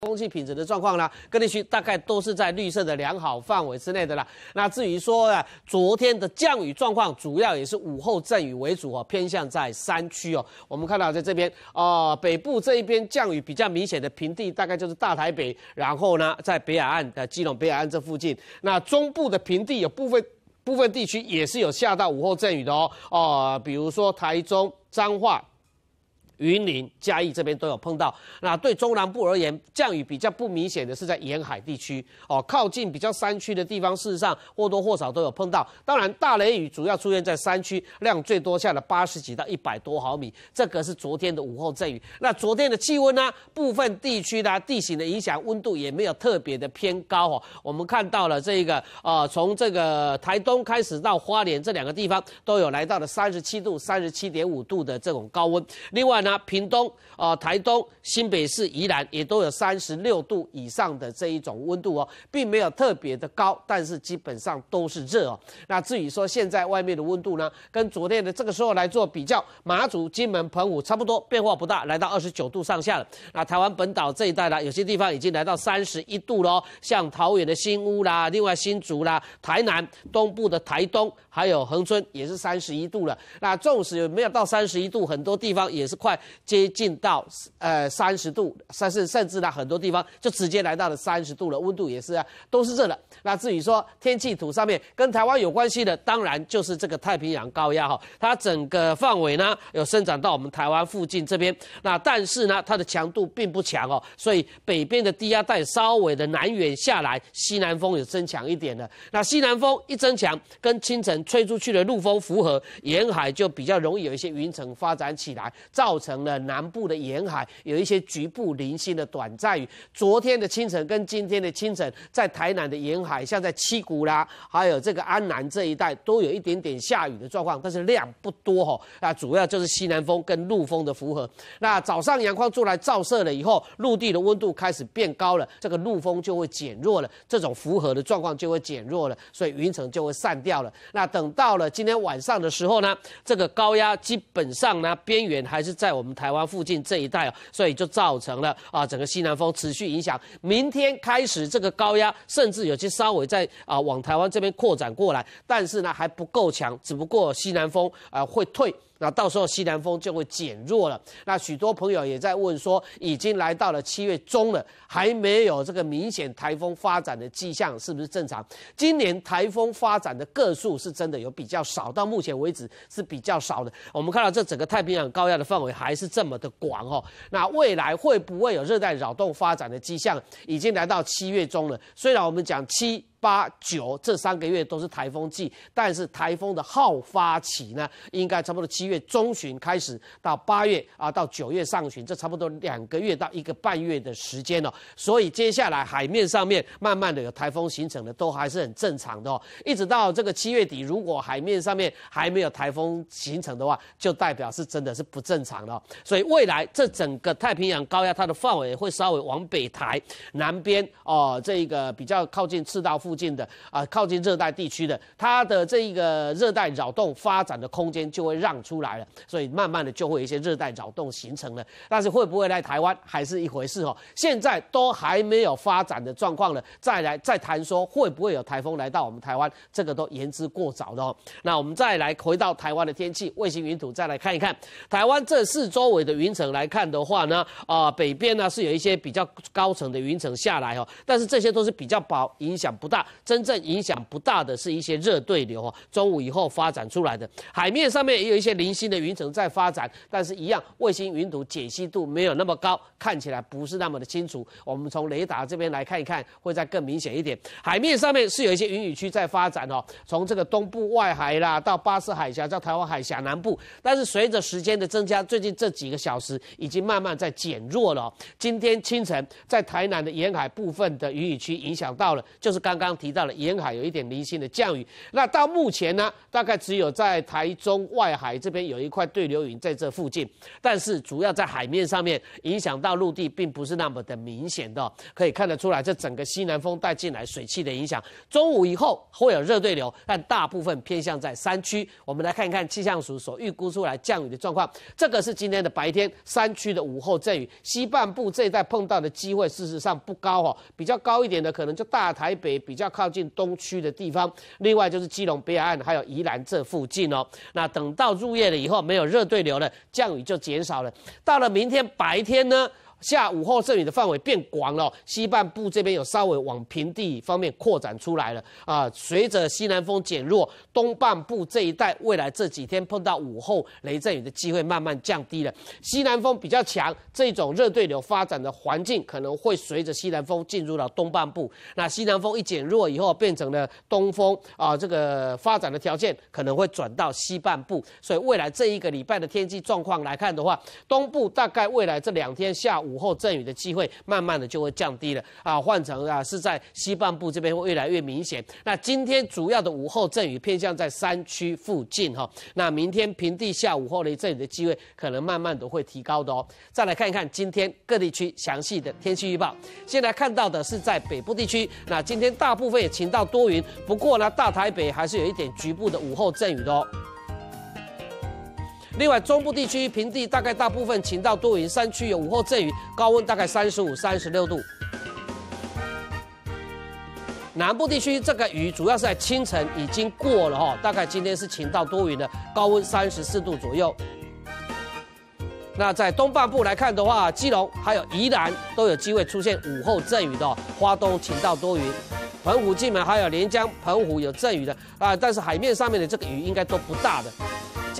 空气品质的状况呢，各地区大概都是在绿色的良好范围之内的啦。那至于说啊，昨天的降雨状况，主要也是午后阵雨为主哦，偏向在山区哦。我们看到在这边啊，北部这一边降雨比较明显的平地，大概就是大台北，然后呢，在北海岸的基隆北海岸这附近。那中部的平地有部分部分地区也是有下到午后阵雨的哦，啊，比如说台中彰化。云林、嘉义这边都有碰到，那对中南部而言，降雨比较不明显的是在沿海地区哦，靠近比较山区的地方，事实上或多或少都有碰到。当然，大雷雨主要出现在山区，量最多下了八十几到一百多毫米，这个是昨天的午后阵雨。那昨天的气温呢？部分地区的地形的影响，温度也没有特别的偏高哦。我们看到了这个，呃，从这个台东开始到花莲这两个地方，都有来到了三十七度、三十七点五度的这种高温。另外呢？那屏东、啊台东、新北市、宜兰也都有三十六度以上的这一种温度哦，并没有特别的高，但是基本上都是热哦。那至于说现在外面的温度呢，跟昨天的这个时候来做比较，马祖、金门、澎湖差不多，变化不大，来到二十九度上下了。那台湾本岛这一带呢，有些地方已经来到三十一度喽，像桃园的新屋啦，另外新竹啦、台南、东部的台东还有恒春也是三十一度了。那纵使没有到三十一度，很多地方也是快。接近到呃三十度，甚是甚至呢，很多地方就直接来到了三十度了，温度也是啊，都是热的。那至于说天气图上面跟台湾有关系的，当然就是这个太平洋高压哈，它整个范围呢有生长到我们台湾附近这边，那但是呢它的强度并不强哦，所以北边的低压带稍微的南远下来，西南风有增强一点的。那西南风一增强，跟清晨吹出去的陆风符合，沿海就比较容易有一些云层发展起来，造成。成了南部的沿海有一些局部零星的短暂雨。昨天的清晨跟今天的清晨，在台南的沿海，像在七股啦，还有这个安南这一带，都有一点点下雨的状况，但是量不多哈。那主要就是西南风跟陆风的符合。那早上阳光出来照射了以后，陆地的温度开始变高了，这个陆风就会减弱了，这种符合的状况就会减弱了，所以云层就会散掉了。那等到了今天晚上的时候呢，这个高压基本上呢边缘还是在。我们台湾附近这一带啊，所以就造成了啊，整个西南风持续影响。明天开始，这个高压甚至有些稍微在啊往台湾这边扩展过来，但是呢还不够强，只不过西南风啊会退。那到时候西南风就会减弱了。那许多朋友也在问说，已经来到了七月中了，还没有这个明显台风发展的迹象，是不是正常？今年台风发展的个数是真的有比较少，到目前为止是比较少的。我们看到这整个太平洋高压的范围还是这么的广哦。那未来会不会有热带扰动发展的迹象？已经来到七月中了，虽然我们讲七。八九这三个月都是台风季，但是台风的好发起呢，应该差不多七月中旬开始到八月啊，到九月上旬，这差不多两个月到一个半月的时间哦。所以接下来海面上面慢慢的有台风形成的，都还是很正常的。哦。一直到这个七月底，如果海面上面还没有台风形成的话，就代表是真的是不正常的。所以未来这整个太平洋高压，它的范围会稍微往北抬，南边哦，这个比较靠近赤道。附近的啊，靠近热带地区的，它的这一个热带扰动发展的空间就会让出来了，所以慢慢的就会有一些热带扰动形成了。但是会不会来台湾还是一回事哦，现在都还没有发展的状况了，再来再谈说会不会有台风来到我们台湾，这个都言之过早的哦。那我们再来回到台湾的天气卫星云图，再来看一看台湾这四周围的云层来看的话呢，啊北边呢是有一些比较高层的云层下来哦，但是这些都是比较薄，影响不大。真正影响不大的是一些热对流哦，中午以后发展出来的海面上面也有一些零星的云层在发展，但是一样卫星云图解析度没有那么高，看起来不是那么的清楚。我们从雷达这边来看一看，会再更明显一点。海面上面是有一些云雨区在发展哦，从这个东部外海啦，到巴士海峡到台湾海峡南部，但是随着时间的增加，最近这几个小时已经慢慢在减弱了。今天清晨在台南的沿海部分的云雨区影响到了，就是刚刚。刚提到了沿海有一点零星的降雨，那到目前呢，大概只有在台中外海这边有一块对流云在这附近，但是主要在海面上面影响到陆地并不是那么的明显的，可以看得出来这整个西南风带进来水汽的影响。中午以后会有热对流，但大部分偏向在山区。我们来看一看气象署所预估出来降雨的状况，这个是今天的白天山区的午后阵雨，西半部这一带碰到的机会事实上不高哦，比较高一点的可能就大台北比。较靠近东区的地方，另外就是基隆北海岸还有宜兰这附近哦。那等到入夜了以后，没有热对流了，降雨就减少了。到了明天白天呢？下午后阵雨的范围变广了，西半部这边有稍微往平地方面扩展出来了。啊，随着西南风减弱，东半部这一带未来这几天碰到午后雷阵雨的机会慢慢降低了。西南风比较强，这种热对流发展的环境可能会随着西南风进入到东半部。那西南风一减弱以后，变成了东风啊，这个发展的条件可能会转到西半部。所以未来这一个礼拜的天气状况来看的话，东部大概未来这两天下午。午后阵雨的机会慢慢的就会降低了啊，换成啊是在西半部这边会越来越明显。那今天主要的午后阵雨偏向在山区附近哈，那明天平地下午后雷阵雨的机会可能慢慢的会提高的哦。再来看一看今天各地区详细的天气预报，先来看到的是在北部地区，那今天大部分也晴到多云，不过呢大台北还是有一点局部的午后阵雨的哦。另外，中部地区平地大概大部分晴到多云，山区有午后阵雨，高温大概三十五、三十六度。南部地区这个雨主要是在清晨已经过了哈，大概今天是晴到多云的，高温三十四度左右。那在东半部来看的话，基隆还有宜兰都有机会出现午后阵雨的，花东晴到多云，澎湖近门还有连江，澎湖有阵雨的啊，但是海面上面的这个雨应该都不大的。